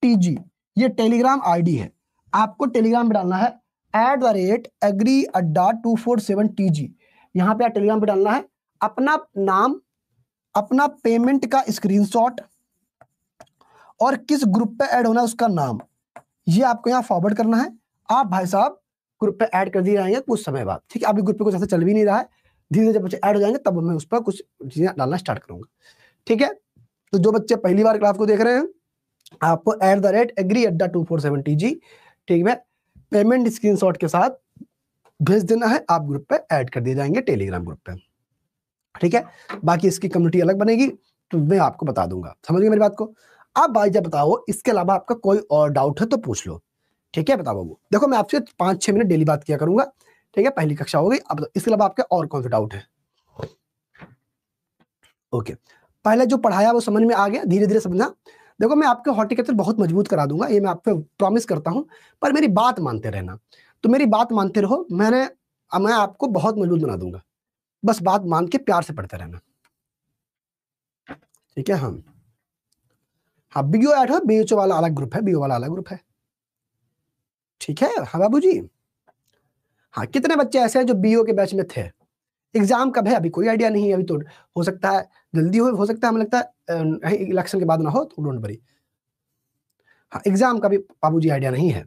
TG ये टेलीग्राम आईडी है आपको टेलीग्राम पे डालना है at the rate Agri Adda two four seven T G यहाँ पे टेलीग्राम पे डालना है अपना नाम अपना पेमेंट का स्क्रीनशॉट और किस ग्रुप पे ऐड होना है उसका नाम ये आपको यहाँ फॉरवर्ड करना है आप भाई साहब ग्रुप पे ऐड कर दिए जाएंगे कुछ समय बाद ठीक है अभी ग्रुप पे कुछ ऐसा चल भी नहीं रहा है धीरे धीरे जब बच्चे ऐड हो जाएंगे तब मैं उस पर कुछ चीजें डालना स्टार्ट करूंगा ठीक है तो जो बच्चे पहली बार क्लास को देख रहे हैं आपको at the rate Agri Adda two four seven T G ठीक है पेमेंट स्क्रीन के साथ भेज देना है आप ग्रुप पे ऐड कर दिए जाएंगे टेलीग्राम ग्रुप पे ठीक है बाकी इसकी कम्युनिटी अलग बनेगी तो मैं आपको बता दूंगा समझ गए मेरी बात को आप जब बताओ इसके अलावा आपका कोई और डाउट है तो पूछ लो ठीक है बताओ बाबू देखो मैं आपसे पांच छह मिनट डेली बात किया करूंगा ठीक है पहली कक्षा गई अब इसके अलावा आपके और कौन सा डाउट है ओके पहले जो पढ़ाया वो समझ में आ गया धीरे धीरे समझना देखो मैं आपके हॉर्टिकल्चर बहुत मजबूत करा दूंगा ये मैं आपको प्रॉमिस करता हूँ पर मेरी बात मानते रहना तो मेरी बात मानते रहो मैंने मैं आपको बहुत मजबूत बना दूंगा बस बात मान के प्यार से पढ़ते रहना ठीक है हम हाँ। हाँ बीओ एड हो बीओ वाला अलग ग्रुप है बीओ वाला अलग ग्रुप है ठीक है हाँ बाबू जी हाँ कितने बच्चे ऐसे हैं जो बीओ के बैच में थे एग्जाम कब है अभी कोई आइडिया नहीं है अभी तो हो सकता है जल्दी हो हो सकता है हमें लगता है इलेक्शन के बाद ना हो तो डोंट वरी हाँ एग्जाम का भी बाबू जी आइडिया नहीं है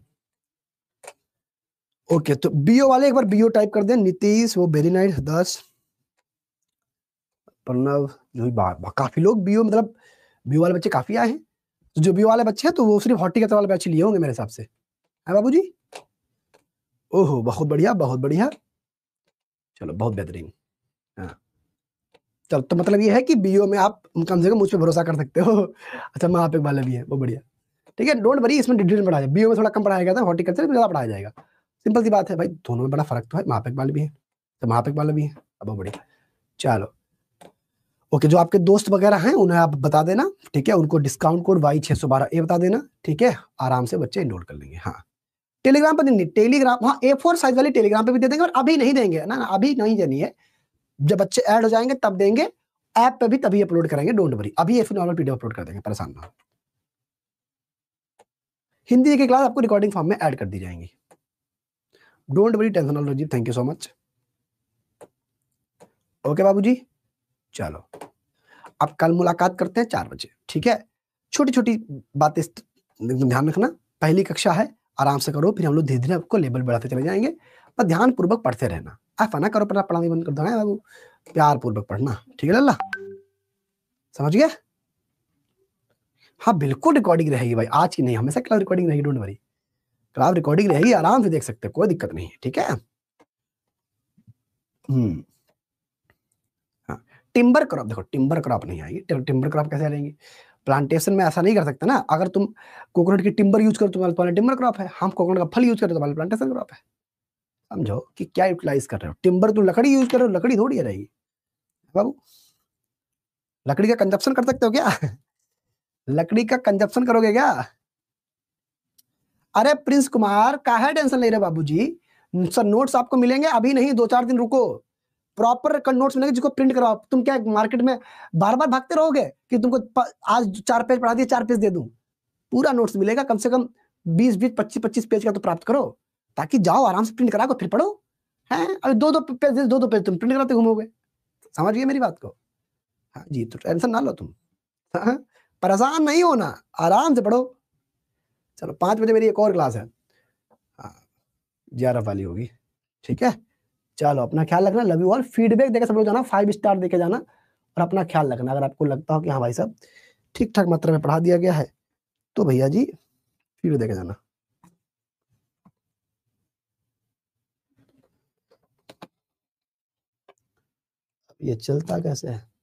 ओके तो बीओ वाले एक बार बीओ टाइप कर दें नीतीश वो वेरी नाइट दस प्रणव जो काफी लोग बीओ मतलब बीओ वाले बच्चे काफी आए हैं तो जो बी वाले बच्चे हैं तो वो सिर्फ हॉर्टिकल्चर वाले बच्चे लिए होंगे मेरे हिसाब से है बाबू जी ओहो बहुत बढ़िया बहुत बढ़िया चलो बहुत बेहतरीन हाँ। चलो तो मतलब ये है कि बीओ में आप कम से कम मुझ पर भरोसा कर सकते हो अच्छा मैं आप एक वाले भी है वो बढ़िया ठीक है डोंट वरी इसमें डिटेल पढ़ाया जाए बीओ में थोड़ा कम पढ़ाया गया था हॉर्टिकल्चर में ज़्यादा पढ़ाया जाएगा सिंपल सी बात है भाई दोनों में बड़ा फर्क तो है महापेक वाले भी है तो महापेक वाले भी है अब बढ़िया चलो ओके जो आपके दोस्त वगैरह हैं उन्हें आप बता देना ठीक है उनको डिस्काउंट कोड वाई छह सौ बारह ए बता देना ठीक है आराम से बच्चे इनरोल कर लेंगे हाँ टेलीग्राम पर देंगे टेलीग्राम हाँ ए फोर साइज वाली टेलीग्राम पे भी दे देंगे और अभी नहीं देंगे ना ना अभी नहीं देनी है जब बच्चे ऐड हो जाएंगे तब देंगे ऐप पे भी तभी अपलोड करेंगे डोंट वरी अभी एफ नॉर्मल पीडीएफ अपलोड कर देंगे परेशान ना हिंदी की क्लास आपको रिकॉर्डिंग फॉर्म में ऐड कर दी जाएंगी don't worry tension thank you so much okay बाबू जी चलो अब कल मुलाकात करते हैं चार बजे ठीक है छोटी छोटी बातें ध्यान रखना पहली कक्षा है आराम से करो फिर हम लोग धीरे धीरे आपको लेवल बढ़ाते चले जाएंगे पर ध्यान पूर्वक पढ़ते रहना आप ना करो पढ़ा पढ़ाई बंद कर दो बाबू प्यार पूर्वक पढ़ना ठीक है लल्ला समझ गया हाँ बिल्कुल रिकॉर्डिंग रहेगी भाई आज की नहीं हमेशा क्लास रिकॉर्डिंग रहेगी डोंट वरी क्लास रिकॉर्डिंग रहेगी आराम से देख सकते हो कोई दिक्कत नहीं है ठीक है हम्म टिम्बर क्रॉप देखो टिम्बर क्रॉप नहीं आएगी टिम्बर क्रॉप कैसे आएंगे प्लांटेशन में ऐसा नहीं कर सकते ना अगर तुम कोकोनट की टिम्बर यूज करो तुम्हारे पास टिम्बर क्रॉप है हम कोकोनट का फल यूज करें तुम्हारे प्लांटेशन क्रॉप है समझो कि क्या यूटिलाइज कर रहे हो टिम्बर तुम लकड़ी यूज कर रहे हो लकड़ी थोड़ी आ जाएगी बाबू लकड़ी का कंजप्शन कर सकते हो क्या लकड़ी का कंजप्शन करोगे क्या अरे प्रिंस कुमार का है टेंशन ले रहे बाबू जी सर नोट्स आपको मिलेंगे अभी नहीं दो चार दिन रुको प्रॉपर नोट्स मिलेंगे जिसको प्रिंट करो तुम क्या मार्केट में बार बार भागते रहोगे कि तुमको आज चार पेज पढ़ा दिए चार पेज दे दूं पूरा नोट्स मिलेगा कम से कम बीस बीस पच्चीस पच्चीस पेज का तो प्राप्त करो ताकि जाओ आराम से प्रिंट करा को फिर पढ़ो है अभी दो दो पेज दो दो पेज तुम प्रिंट कराते घूमोगे समझ गए मेरी बात को हाँ जी तो टेंशन ना लो तुम हाँ परेशान नहीं होना आराम से पढ़ो चलो पाँच बजे मेरी एक और क्लास है हाँ ग्यारह वाली होगी ठीक है चलो अपना ख्याल रखना लव यू और फीडबैक देकर सब लोग जाना फाइव स्टार देके जाना और अपना ख्याल रखना अगर आपको लगता हो कि हाँ भाई साहब ठीक ठाक मात्रा में पढ़ा दिया गया है तो भैया जी फिर देके जाना ये चलता कैसे है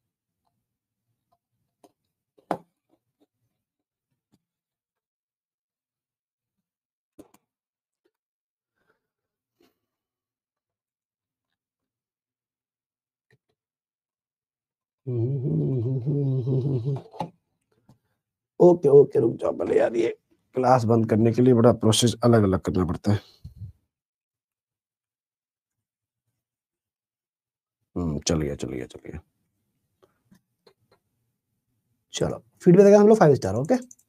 ओके ओके रुक जाओ भले यार ये क्लास बंद करने के लिए बड़ा प्रोसेस अलग अलग करना पड़ता है हम्म, चल गया चल गया चल गया चलो फीडबैक हम लोग फाइव स्टार ओके